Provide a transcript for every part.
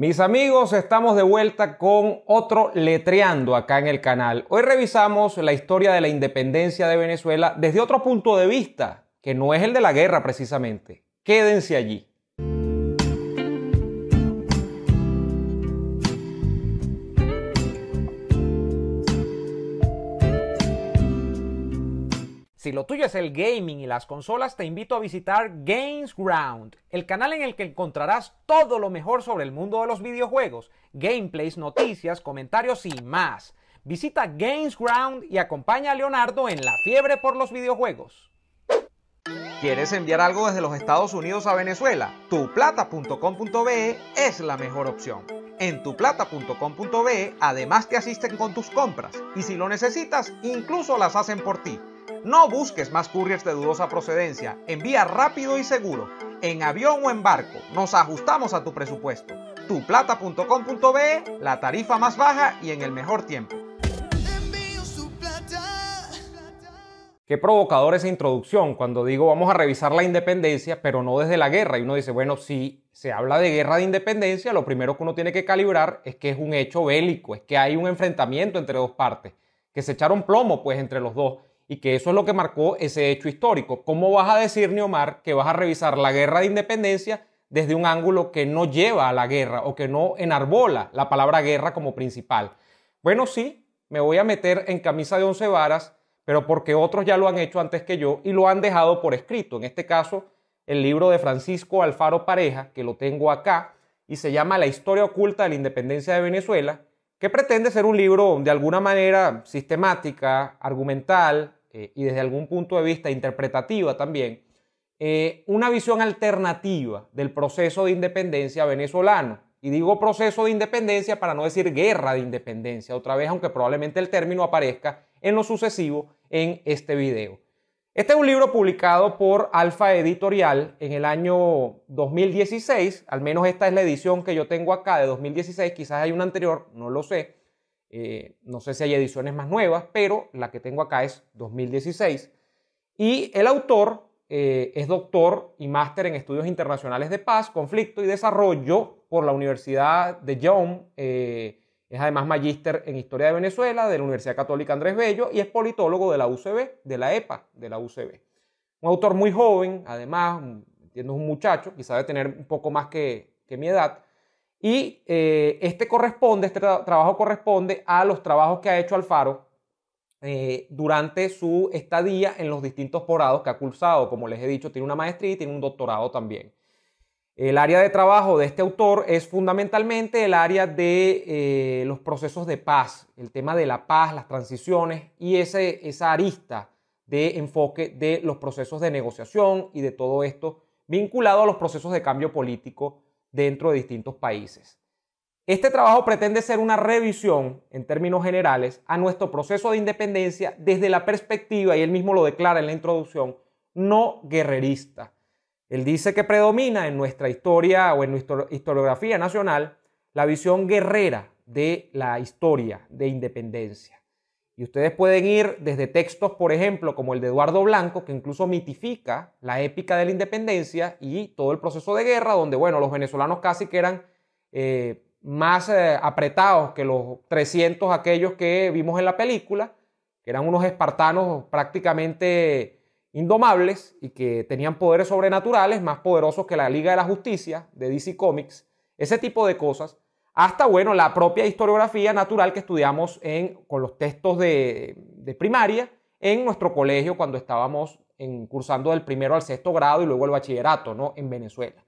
Mis amigos, estamos de vuelta con otro letreando acá en el canal. Hoy revisamos la historia de la independencia de Venezuela desde otro punto de vista, que no es el de la guerra precisamente. Quédense allí. Si lo tuyo es el gaming y las consolas, te invito a visitar Games Ground, el canal en el que encontrarás todo lo mejor sobre el mundo de los videojuegos, gameplays, noticias, comentarios y más. Visita Games Ground y acompaña a Leonardo en la fiebre por los videojuegos. ¿Quieres enviar algo desde los Estados Unidos a Venezuela? Tuplata.com.be es la mejor opción. En tuplata.com.be además te asisten con tus compras y si lo necesitas, incluso las hacen por ti. No busques más couriers de dudosa procedencia. Envía rápido y seguro. En avión o en barco. Nos ajustamos a tu presupuesto. Tuplata.com.be, la tarifa más baja y en el mejor tiempo. Qué provocadora esa introducción cuando digo vamos a revisar la independencia, pero no desde la guerra. Y uno dice, bueno, si se habla de guerra de independencia, lo primero que uno tiene que calibrar es que es un hecho bélico, es que hay un enfrentamiento entre dos partes, que se echaron plomo pues entre los dos y que eso es lo que marcó ese hecho histórico. ¿Cómo vas a decir, Neomar, que vas a revisar la guerra de independencia desde un ángulo que no lleva a la guerra o que no enarbola la palabra guerra como principal? Bueno, sí, me voy a meter en camisa de once varas, pero porque otros ya lo han hecho antes que yo y lo han dejado por escrito. En este caso, el libro de Francisco Alfaro Pareja, que lo tengo acá, y se llama La historia oculta de la independencia de Venezuela, que pretende ser un libro de alguna manera sistemática, argumental, eh, y desde algún punto de vista interpretativa también, eh, una visión alternativa del proceso de independencia venezolano. Y digo proceso de independencia para no decir guerra de independencia, otra vez, aunque probablemente el término aparezca en lo sucesivo en este video. Este es un libro publicado por Alfa Editorial en el año 2016, al menos esta es la edición que yo tengo acá de 2016, quizás hay una anterior, no lo sé. Eh, no sé si hay ediciones más nuevas, pero la que tengo acá es 2016. Y el autor eh, es doctor y máster en estudios internacionales de paz, conflicto y desarrollo por la Universidad de Young. Eh, es además magíster en historia de Venezuela de la Universidad Católica Andrés Bello y es politólogo de la UCB, de la EPA, de la UCB. Un autor muy joven, además, entiendo, es un muchacho, quizá de tener un poco más que mi edad y eh, este corresponde, este trabajo corresponde a los trabajos que ha hecho Alfaro eh, durante su estadía en los distintos porados que ha cursado. Como les he dicho, tiene una maestría y tiene un doctorado también. El área de trabajo de este autor es fundamentalmente el área de eh, los procesos de paz, el tema de la paz, las transiciones y ese, esa arista de enfoque de los procesos de negociación y de todo esto vinculado a los procesos de cambio político dentro de distintos países. Este trabajo pretende ser una revisión, en términos generales, a nuestro proceso de independencia desde la perspectiva, y él mismo lo declara en la introducción, no guerrerista. Él dice que predomina en nuestra historia o en nuestra historiografía nacional la visión guerrera de la historia de independencia. Y ustedes pueden ir desde textos, por ejemplo, como el de Eduardo Blanco, que incluso mitifica la épica de la independencia y todo el proceso de guerra, donde, bueno, los venezolanos casi que eran eh, más eh, apretados que los 300 aquellos que vimos en la película, que eran unos espartanos prácticamente indomables y que tenían poderes sobrenaturales más poderosos que la Liga de la Justicia de DC Comics, ese tipo de cosas hasta, bueno, la propia historiografía natural que estudiamos en, con los textos de, primaria en nuestro colegio cuando estábamos en, cursando del primero al sexto grado y luego el bachillerato, ¿no? En Venezuela.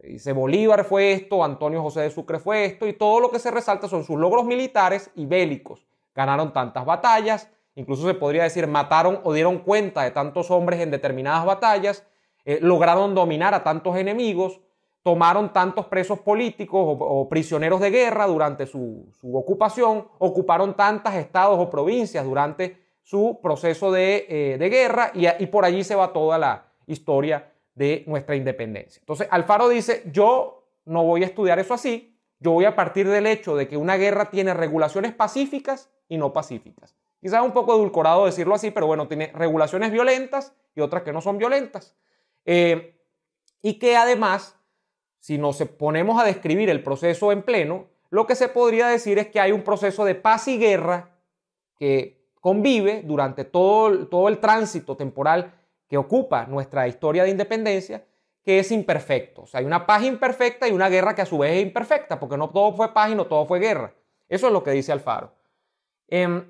dice Bolívar fue esto, Antonio José de Sucre fue esto, y todo lo que se resalta son sus logros militares y bélicos. Ganaron tantas batallas, incluso se podría decir mataron o dieron cuenta de tantos hombres en determinadas batallas, eh, lograron dominar a tantos enemigos, tomaron tantos presos políticos o, prisioneros de guerra durante su, ocupación, ocuparon tantos estados o provincias durante su proceso de, eh, guerra y, por allí se va toda la historia de nuestra independencia. Entonces, Alfaro dice, yo no voy a estudiar eso así, yo voy a partir del hecho de que una guerra tiene regulaciones pacíficas y no pacíficas. Quizás un poco edulcorado decirlo así, pero bueno, tiene regulaciones violentas y otras que no son violentas. Eh, y que además si nos ponemos a describir el proceso en pleno, lo que se podría decir es que hay un proceso de paz y guerra que convive durante todo, todo el tránsito temporal que ocupa nuestra historia de independencia, que es imperfecto. O sea, hay una paz imperfecta y una guerra que a su vez es imperfecta, porque no todo fue paz y no todo fue guerra. Eso es lo que dice Alfaro. Em,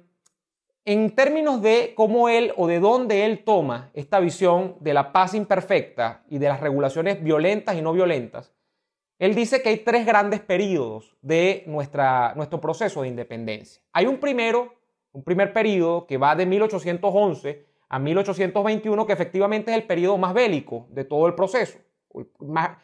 en términos de cómo él o de dónde él toma esta visión de la paz imperfecta y de las regulaciones violentas y no violentas, él dice que hay tres grandes periodos de nuestro proceso de independencia. Hay un primero, un primer periodo que va de 1811 a 1821, que efectivamente es el periodo más bélico de todo el proceso. Más,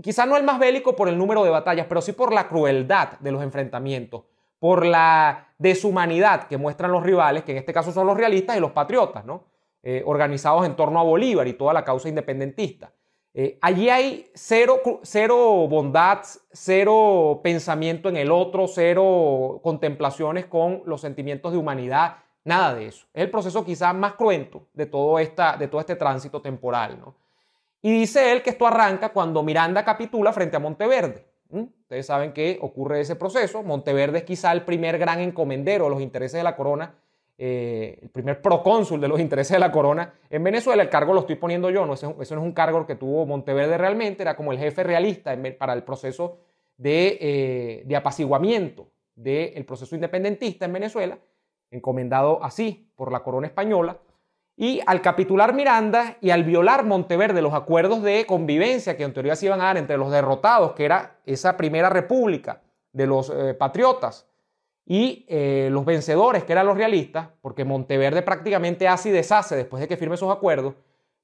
quizá no el más bélico por el número de batallas, pero sí por la crueldad de los enfrentamientos, por la deshumanidad que muestran los rivales, que en este caso son los realistas y los patriotas, ¿no? Eh, organizados en torno a Bolívar y toda la causa independentista. Eh, allí hay cero, cero bondad, cero pensamiento en el otro, cero contemplaciones con los sentimientos de humanidad, nada de eso. Es el proceso quizás más cruento de todo, esta, de todo este tránsito temporal. ¿no? Y dice él que esto arranca cuando Miranda capitula frente a Monteverde. Ustedes saben que ocurre ese proceso. Monteverde es quizá el primer gran encomendero de los intereses de la corona eh, el primer procónsul de los intereses de la corona en Venezuela. El cargo lo estoy poniendo yo, no, eso, no es un cargo que tuvo Monteverde realmente, era como el jefe realista para el proceso eh, de, apaciguamiento del proceso independentista en Venezuela, encomendado así por la corona española. Y al capitular Miranda y al violar Monteverde los acuerdos de convivencia que en teoría se iban a dar entre los derrotados, que era esa primera república de los eh, patriotas, y eh, los vencedores, que eran los realistas, porque Monteverde prácticamente hace y deshace después de que firme sus acuerdos,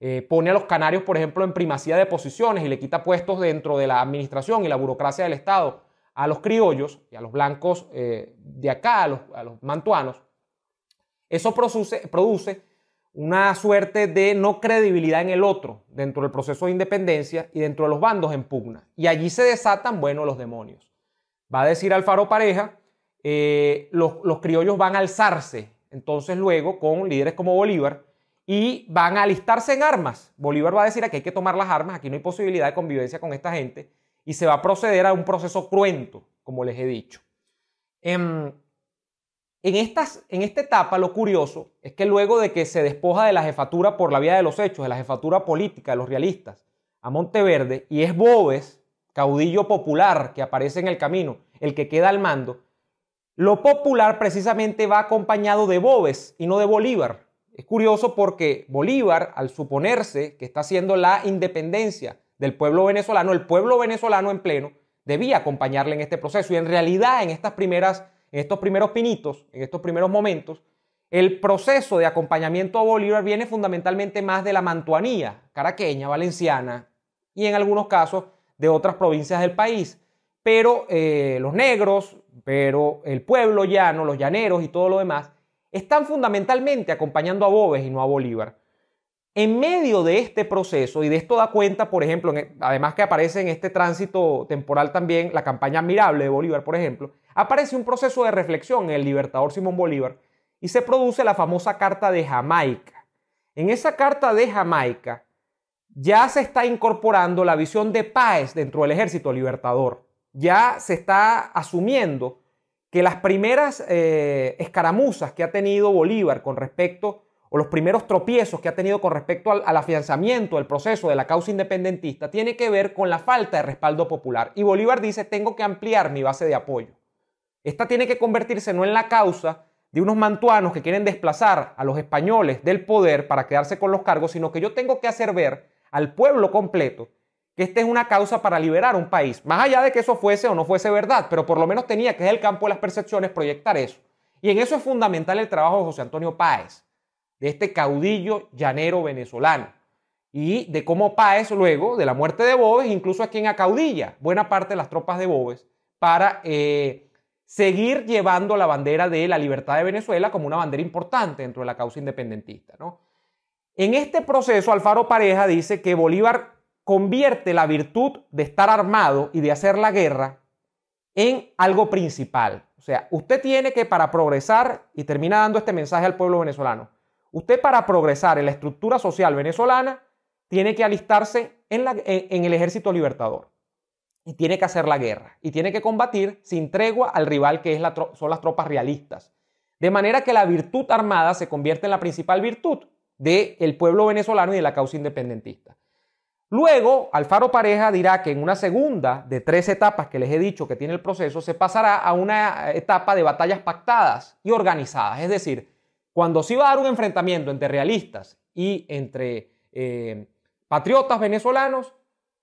eh, pone a los canarios, por ejemplo, en primacía de posiciones y le quita puestos dentro de la administración y la burocracia del Estado a los criollos y a los blancos eh, de acá, a los, a los mantuanos. Eso produce, produce una suerte de no credibilidad en el otro dentro del proceso de independencia y dentro de los bandos en pugna. Y allí se desatan, bueno, los demonios. Va a decir Alfaro Pareja eh, los, criollos van a alzarse, entonces luego con líderes como Bolívar, y van a alistarse en armas. Bolívar va a decir que hay que tomar las armas, aquí no hay posibilidad de convivencia con esta gente, y se va a proceder a un proceso cruento, como les he dicho. Em, en, estas, en esta etapa lo curioso es que luego de que se despoja de la jefatura por la vía de los hechos, de la jefatura política de los realistas, a Monteverde, y es Boves, caudillo popular que aparece en el camino, el que queda al mando, lo popular precisamente va acompañado de Boves y no de Bolívar. Es curioso porque Bolívar, al suponerse que está haciendo la independencia del pueblo venezolano, el pueblo venezolano en pleno, debía acompañarle en este proceso. Y en realidad, en, estas primeras, estos primeros pinitos, en estos primeros momentos, el proceso de acompañamiento a Bolívar viene fundamentalmente más de la mantuanía, caraqueña, valenciana y en algunos casos de otras provincias del país. Pero eh, los negros, pero el pueblo llano, los llaneros y todo lo demás, están fundamentalmente acompañando a Boves y no a Bolívar. En medio de este proceso, y de esto da cuenta, por ejemplo, e, además que aparece en este tránsito temporal también la campaña admirable de Bolívar, por ejemplo, aparece un proceso de reflexión en el libertador Simón Bolívar y se produce la famosa Carta de Jamaica. En esa Carta de Jamaica ya se está incorporando la visión de Páez dentro del ejército libertador ya se está asumiendo que las primeras eh, escaramuzas que ha tenido Bolívar con respecto, o los primeros tropiezos que ha tenido con respecto al, al afianzamiento del proceso de la causa independentista, tiene que ver con la falta de respaldo popular. Y Bolívar dice, tengo que ampliar mi base de apoyo. Esta tiene que convertirse no en la causa de unos mantuanos que quieren desplazar a los españoles del poder para quedarse con los cargos, sino que yo tengo que hacer ver al pueblo completo que esta es una causa para liberar un país. Más allá de que eso fuese o no fuese verdad, pero por lo menos tenía, que es el campo de las percepciones, proyectar eso. Y en eso es fundamental el trabajo de José Antonio Páez, de este caudillo llanero venezolano. Y de cómo Páez, luego de la muerte de Boves, incluso es quien acaudilla buena parte de las tropas de Boves para eh, seguir llevando la bandera de la libertad de Venezuela como una bandera importante dentro de la causa independentista. ¿no? En este proceso, Alfaro Pareja dice que Bolívar convierte la virtud de estar armado y de hacer la guerra en algo principal. O sea, usted tiene que para progresar, y termina dando este mensaje al pueblo venezolano, usted para progresar en la estructura social venezolana tiene que alistarse en, el ejército libertador y tiene que hacer la guerra y tiene que combatir sin tregua al rival que es son las tropas realistas. De manera que la virtud armada se convierte en la principal virtud del pueblo venezolano y de la causa independentista. Luego, Alfaro Pareja dirá que en una segunda de tres etapas que les he dicho que tiene el proceso, se pasará a una etapa de batallas pactadas y organizadas. Es decir, cuando se iba a dar un enfrentamiento entre realistas y entre eh, patriotas venezolanos,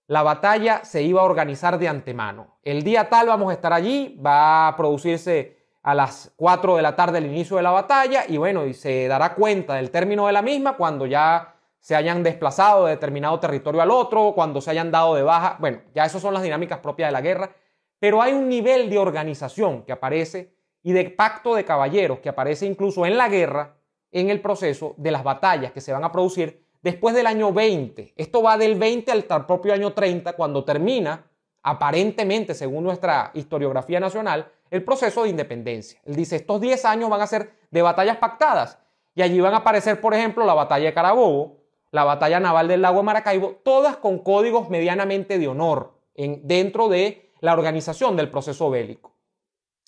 la batalla se iba a organizar de antemano. El día tal vamos a estar allí, va a producirse a las 4 de la tarde el inicio de la batalla y bueno, y se dará cuenta del término de la misma cuando ya se hayan desplazado de determinado territorio al otro, cuando se hayan dado de baja. Bueno, ya esas son las dinámicas propias de la guerra, pero hay un nivel de organización que aparece y de pacto de caballeros que aparece incluso en la guerra, en el proceso de las batallas que se van a producir después del año 20. Esto va del 20 al propio año 30, cuando termina, aparentemente, según nuestra historiografía nacional, el proceso de independencia. Él dice, estos 10 años van a ser de batallas pactadas. Y allí van a aparecer, por ejemplo, la batalla de Carabobo, la batalla naval del lago Maracaibo, todas con códigos medianamente de honor en, dentro de la organización del proceso bélico.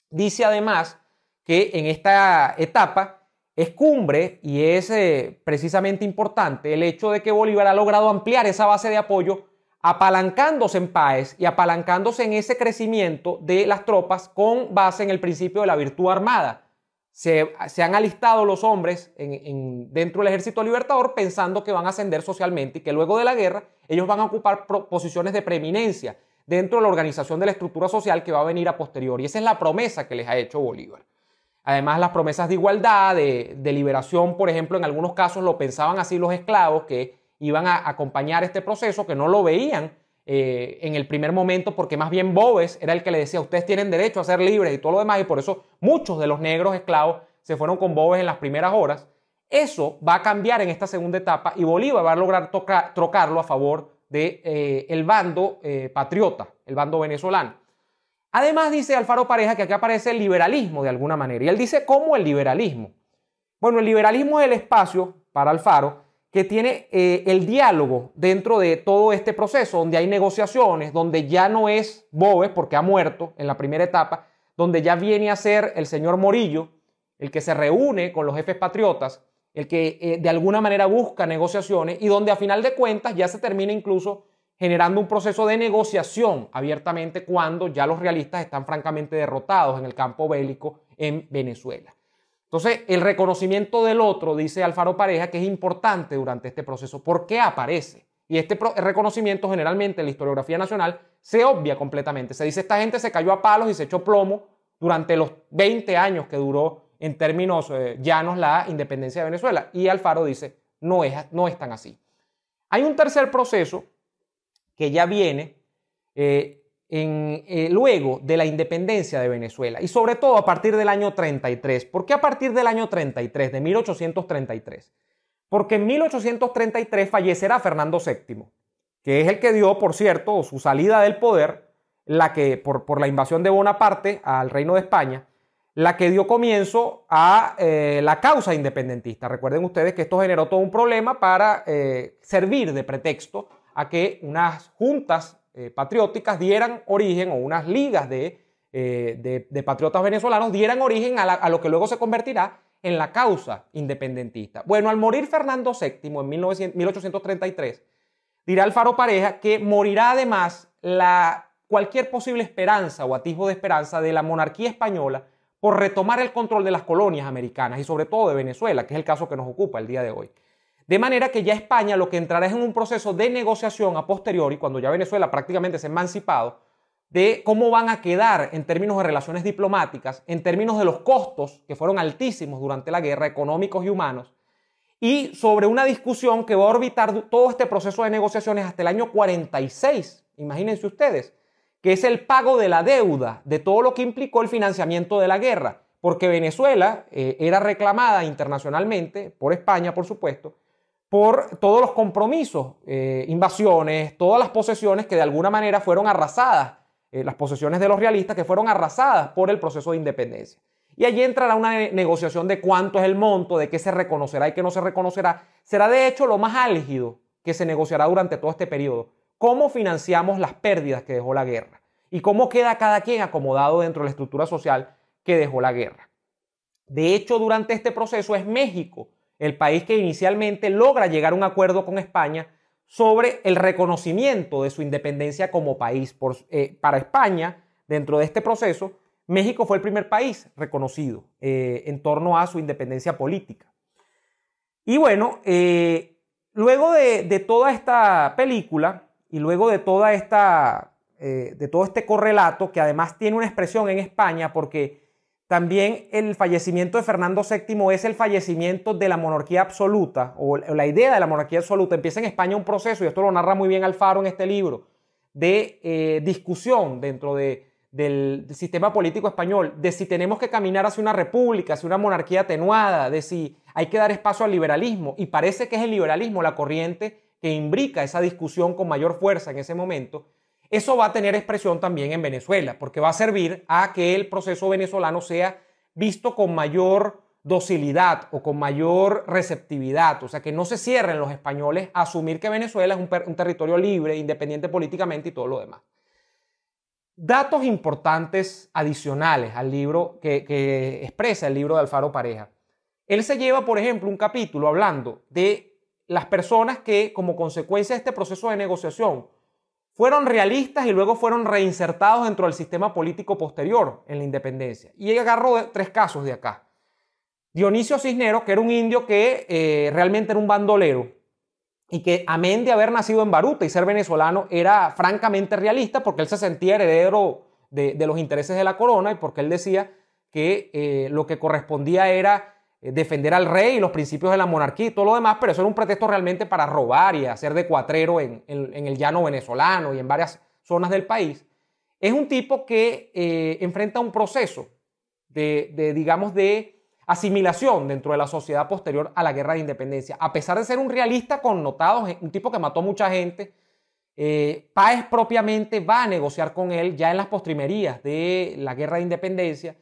Dice además que en esta etapa es cumbre y es eh, precisamente importante el hecho de que Bolívar ha logrado ampliar esa base de apoyo apalancándose en PAES y apalancándose en ese crecimiento de las tropas con base en el principio de la virtud armada, se, han alistado los hombres dentro del ejército libertador pensando que van a ascender socialmente y que luego de la guerra ellos van a ocupar posiciones de preeminencia dentro de la organización de la estructura social que va a venir a posteriori. Esa es la promesa que les ha hecho Bolívar. Además, las promesas de igualdad, de, de liberación, por ejemplo, en algunos casos lo pensaban así los esclavos que iban a acompañar este proceso, que no lo veían eh, en el primer momento, porque más bien Boves era el que le decía, ustedes tienen derecho a ser libres y todo lo demás, y por eso muchos de los negros esclavos se fueron con Boves en las primeras horas. Eso va a cambiar en esta segunda etapa y Bolívar va a lograr trocarlo a favor del de, eh, el bando eh, patriota, el bando venezolano. Además dice Alfaro Pareja que aquí aparece el liberalismo de alguna manera, y él dice, ¿cómo el liberalismo? Bueno, el liberalismo es el espacio para Alfaro que tiene eh, el diálogo dentro de todo este proceso, donde hay negociaciones, donde ya no es Boves, porque ha muerto en la primera etapa, donde ya viene a ser el señor Morillo, el que se reúne con los jefes patriotas, el que eh, de alguna manera busca negociaciones y donde a final de cuentas ya se termina incluso generando un proceso de negociación abiertamente cuando ya los realistas están francamente derrotados en el campo bélico en Venezuela. Entonces, el reconocimiento del otro, dice Alfaro Pareja, que es importante durante este proceso ¿Por qué aparece. Y este reconocimiento generalmente en la historiografía nacional se obvia completamente. Se dice, esta gente se cayó a palos y se echó plomo durante los 20 años que duró en términos eh, llanos la independencia de Venezuela. Y Alfaro dice, no es, no es tan así. Hay un tercer proceso que ya viene, eh, en, eh, luego de la independencia de Venezuela y sobre todo a partir del año 33. ¿Por qué a partir del año 33, de 1833? Porque en 1833 fallecerá Fernando VII, que es el que dio, por cierto, su salida del poder, la que, por, por la invasión de Bonaparte al Reino de España, la que dio comienzo a eh, la causa independentista. Recuerden ustedes que esto generó todo un problema para eh, servir de pretexto a que unas juntas eh, patrióticas dieran origen, o unas ligas de, eh, patriotas venezolanos dieran origen a, lo que luego se convertirá en la causa independentista. Bueno, al morir Fernando VII en 1833, dirá Alfaro Pareja que morirá además la, cualquier posible esperanza o atisbo de esperanza de la monarquía española por retomar el control de las colonias americanas y sobre todo de Venezuela, que es el caso que nos ocupa el día de hoy. De manera que ya España lo que entrará es en un proceso de negociación a posteriori, cuando ya Venezuela prácticamente se ha emancipado, de cómo van a quedar en términos de relaciones diplomáticas, en términos de los costos que fueron altísimos durante la guerra, económicos y humanos, y sobre una discusión que va a orbitar todo este proceso de negociaciones hasta el año 46, imagínense ustedes, que es el pago de la deuda, de todo lo que implicó el financiamiento de la guerra, porque Venezuela eh, era reclamada internacionalmente, por España por supuesto, por todos los compromisos, eh, invasiones, todas las posesiones que de alguna manera fueron arrasadas, eh, las posesiones de los realistas que fueron arrasadas por el proceso de independencia. Y allí entrará una negociación de cuánto es el monto, de qué se reconocerá y qué no se reconocerá. Será de hecho lo más álgido que se negociará durante todo este periodo. ¿Cómo financiamos las pérdidas que dejó la guerra? ¿Y cómo queda cada quien acomodado dentro de la estructura social que dejó la guerra? De hecho, durante este proceso es México el país que inicialmente logra llegar a un acuerdo con España sobre el reconocimiento de su independencia como país. Eh, para España, dentro de este proceso, México fue el primer país reconocido eh, en torno a su independencia política. Y bueno, eh, luego de, de, toda esta película y luego de, toda esta, de todo este correlato, que además tiene una expresión en España, porque también el fallecimiento de Fernando VII es el fallecimiento de la monarquía absoluta o la idea de la monarquía absoluta. Empieza en España un proceso, y esto lo narra muy bien Alfaro en este libro, de eh, discusión dentro del sistema político español, de si tenemos que caminar hacia una república, hacia una monarquía atenuada, de si hay que dar espacio al liberalismo. Y parece que es el liberalismo la corriente que imbrica esa discusión con mayor fuerza en ese momento eso va a tener expresión también en Venezuela, porque va a servir a que el proceso venezolano sea visto con mayor docilidad o con mayor receptividad, o sea, que no se cierren los españoles a asumir que Venezuela es un, territorio libre, independiente políticamente y todo lo demás. Datos importantes adicionales al libro que expresa el libro de Alfaro Pareja. Él se lleva, por ejemplo, un capítulo hablando de las personas que como consecuencia de este proceso de negociación fueron realistas y luego fueron reinsertados dentro del sistema político posterior en la independencia. Y agarró tres casos de acá. Dionisio cisnero que era un indio que eh, realmente era un bandolero y que amén de haber nacido en Baruta y ser venezolano, era francamente realista porque él se sentía heredero de, los intereses de la corona y porque él decía que eh, lo que correspondía era eh, defender al rey y los principios de la monarquía y todo lo demás, pero eso era un pretexto realmente para robar y hacer de cuatrero en, el llano venezolano y en varias zonas del país. Es un tipo que eh, enfrenta un proceso de, digamos, de asimilación dentro de la sociedad posterior a la guerra de independencia. A pesar de ser un realista connotado, un tipo que mató mucha gente, eh, Páez propiamente va a negociar con él ya en las postrimerías de la guerra de independencia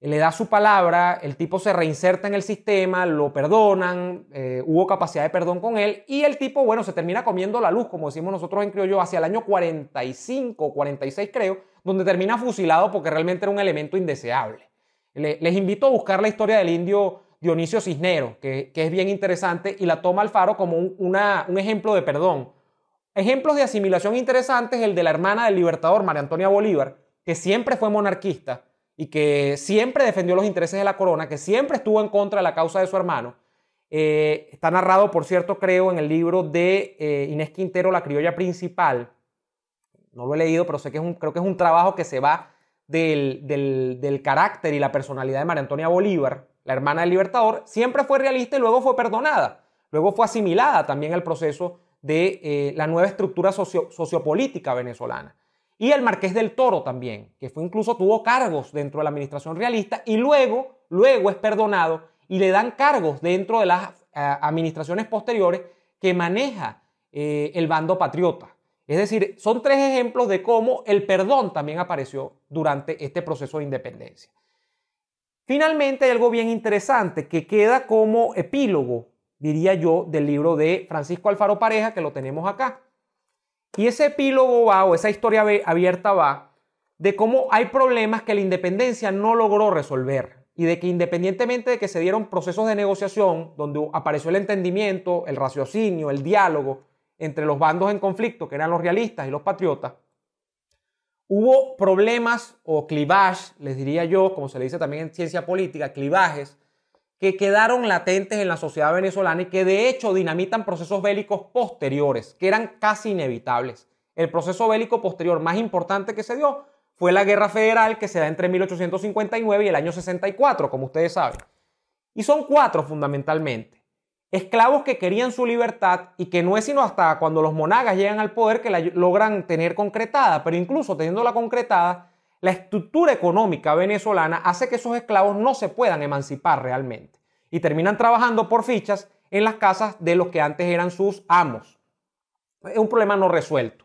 eh, le da su palabra, el tipo se reinserta en el sistema, lo perdonan, eh, hubo capacidad de perdón con él y el tipo, bueno, se termina comiendo la luz, como decimos nosotros en criollo, hacia el año 45, 46 creo, donde termina fusilado porque realmente era un elemento indeseable. les invito a buscar la historia del indio Dionisio Cisnero que, es bien interesante, y la toma Alfaro como un, una, un ejemplo de perdón. Ejemplos de asimilación interesantes, el de la hermana del libertador, María Antonia Bolívar, que siempre fue monarquista y que siempre defendió los intereses de la corona, que siempre estuvo en contra de la causa de su hermano. Eh, está narrado, por cierto, creo, en el libro de eh, Inés Quintero, La criolla principal. No lo he leído, pero sé que es un, creo que es un trabajo que se va del, carácter y la personalidad de María Antonia Bolívar, la hermana del libertador. Siempre fue realista y luego fue perdonada. Luego fue asimilada también al proceso de eh, la nueva estructura socio, sociopolítica venezolana y el Marqués del Toro también, que fue incluso tuvo cargos dentro de la administración realista y luego, luego es perdonado y le dan cargos dentro de las eh, administraciones posteriores que maneja eh, el bando patriota. Es decir, son tres ejemplos de cómo el perdón también apareció durante este proceso de independencia. Finalmente, hay algo bien interesante que queda como epílogo, diría yo, del libro de Francisco Alfaro Pareja, que lo tenemos acá. Y ese epílogo va, o esa historia abierta va, de cómo hay problemas que la independencia no logró resolver y de que independientemente de que se dieron procesos de negociación, donde apareció el entendimiento, el raciocinio, el diálogo entre los bandos en conflicto, que eran los realistas y los patriotas, hubo problemas o clivajes, les diría yo, como se le dice también en ciencia política, clivajes, que quedaron latentes en la sociedad venezolana y que de hecho dinamitan procesos bélicos posteriores, que eran casi inevitables. El proceso bélico posterior más importante que se dio fue la Guerra Federal que se da entre 1859 y el año 64, como ustedes saben. Y son cuatro fundamentalmente. Esclavos que querían su libertad y que no es sino hasta cuando los monagas llegan al poder que la logran tener concretada, pero incluso teniéndola concretada, la estructura económica venezolana hace que esos esclavos no se puedan emancipar realmente y terminan trabajando por fichas en las casas de los que antes eran sus amos. Es un problema no resuelto.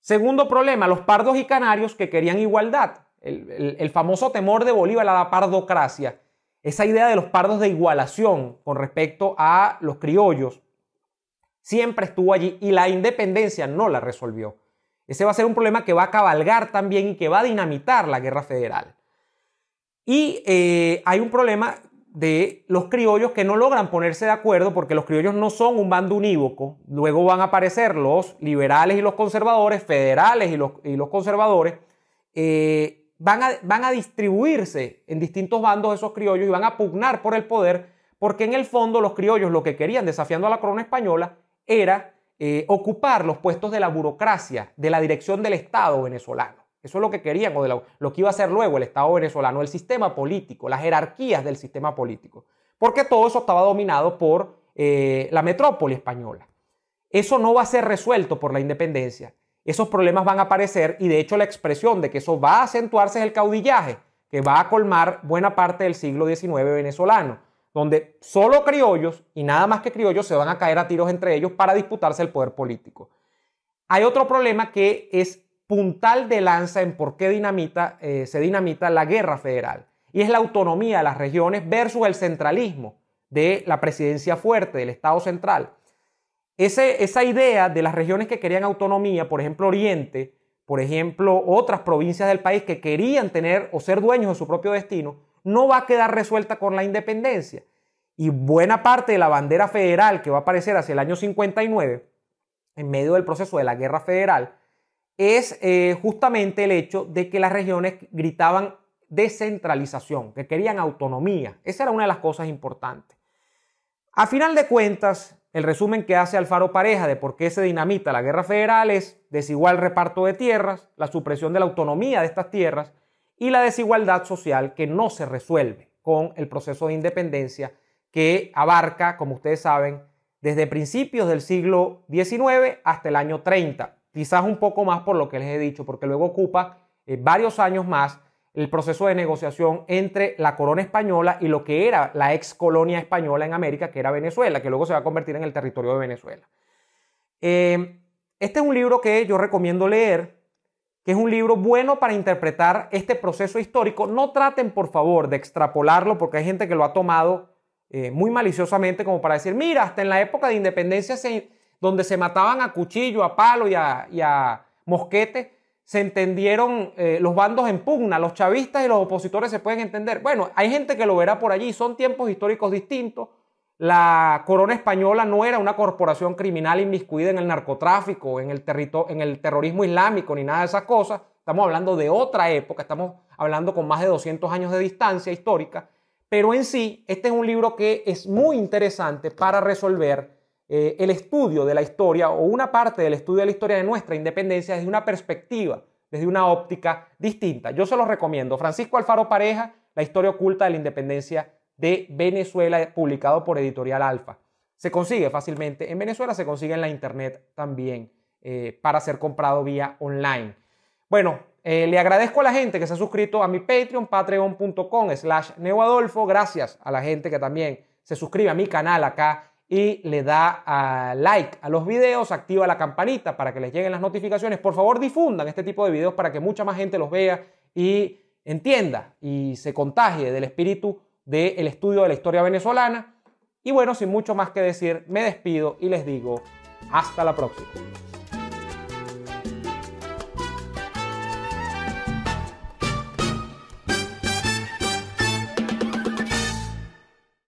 Segundo problema, los pardos y canarios que querían igualdad. El, famoso temor de Bolívar a la pardocracia, esa idea de los pardos de igualación con respecto a los criollos, siempre estuvo allí y la independencia no la resolvió. Ese va a ser un problema que va a cabalgar también y que va a dinamitar la guerra federal. Y eh, hay un problema de los criollos que no logran ponerse de acuerdo porque los criollos no son un bando unívoco. Luego van a aparecer los liberales y los conservadores, federales y los, conservadores. Eh, van, a, van a distribuirse en distintos bandos esos criollos y van a pugnar por el poder porque en el fondo los criollos lo que querían desafiando a la corona española era eh, ocupar los puestos de la burocracia, de la dirección del Estado venezolano. Eso es lo que querían, o lo que iba a ser luego el Estado venezolano, el sistema político, las jerarquías del sistema político. Porque todo eso estaba dominado por eh, la metrópoli española. Eso no va a ser resuelto por la independencia. Esos problemas van a aparecer y de hecho la expresión de que eso va a acentuarse es el caudillaje, que va a colmar buena parte del siglo XIX venezolano donde solo criollos y nada más que criollos se van a caer a tiros entre ellos para disputarse el poder político. Hay otro problema que es puntal de lanza en por qué dinamita, eh, se dinamita la guerra federal, y es la autonomía de las regiones versus el centralismo de la presidencia fuerte, del Estado central. esa idea de las regiones que querían autonomía, por ejemplo Oriente, por ejemplo otras provincias del país que querían tener o ser dueños de su propio destino, no va a quedar resuelta con la independencia. Y buena parte de la bandera federal que va a aparecer hacia el año 59, en medio del proceso de la guerra federal, es eh, justamente el hecho de que las regiones gritaban descentralización, que querían autonomía. Esa era una de las cosas importantes. A final de cuentas, el resumen que hace Alfaro Pareja de por qué se dinamita la guerra federal es desigual reparto de tierras, la supresión de la autonomía de estas tierras, y la desigualdad social que no se resuelve con el proceso de independencia que abarca, como ustedes saben, desde principios del siglo XIX hasta el año 30, quizás un poco más por lo que les he dicho, porque luego ocupa eh, varios años más el proceso de negociación entre la corona española y lo que era la ex colonia española en América, que era Venezuela, que luego se va a convertir en el territorio de Venezuela. Eh, este es un libro que yo recomiendo leer, que es un libro bueno para interpretar este proceso histórico. No traten, por favor, de extrapolarlo porque hay gente que lo ha tomado eh, muy maliciosamente como para decir, mira, hasta en la época de independencia donde se mataban a cuchillo, a palo y a, mosquete, se entendieron eh, los bandos en pugna, los chavistas y los opositores se pueden entender. Bueno, hay gente que lo verá por allí, son tiempos históricos distintos, la corona española no era una corporación criminal inmiscuida en el narcotráfico, en el, terrorismo islámico, ni nada de esas cosas. Estamos hablando de otra época, estamos hablando con más de 200 años de distancia histórica, pero en sí, este es un libro que es muy interesante para resolver eh, el estudio de la historia o una parte del estudio de la historia de nuestra independencia desde una perspectiva, desde una óptica distinta. Yo se los recomiendo. Francisco Alfaro Pareja, La historia oculta de la independencia de Venezuela, publicado por Editorial Alfa. Se consigue fácilmente. En Venezuela se consigue en la internet también eh, para ser comprado vía online. Bueno, eh, le agradezco a la gente que se ha suscrito a mi Patreon, patreon.com slash neoadolfo. Gracias a la gente que también se suscribe a mi canal acá y le da a ah, like a los videos, activa la campanita para que les lleguen las notificaciones. Por favor, difundan este tipo de videos para que mucha más gente los vea y entienda y se contagie del espíritu del estudio de la historia venezolana. Y bueno, sin mucho más que decir, me despido y les digo, hasta la próxima.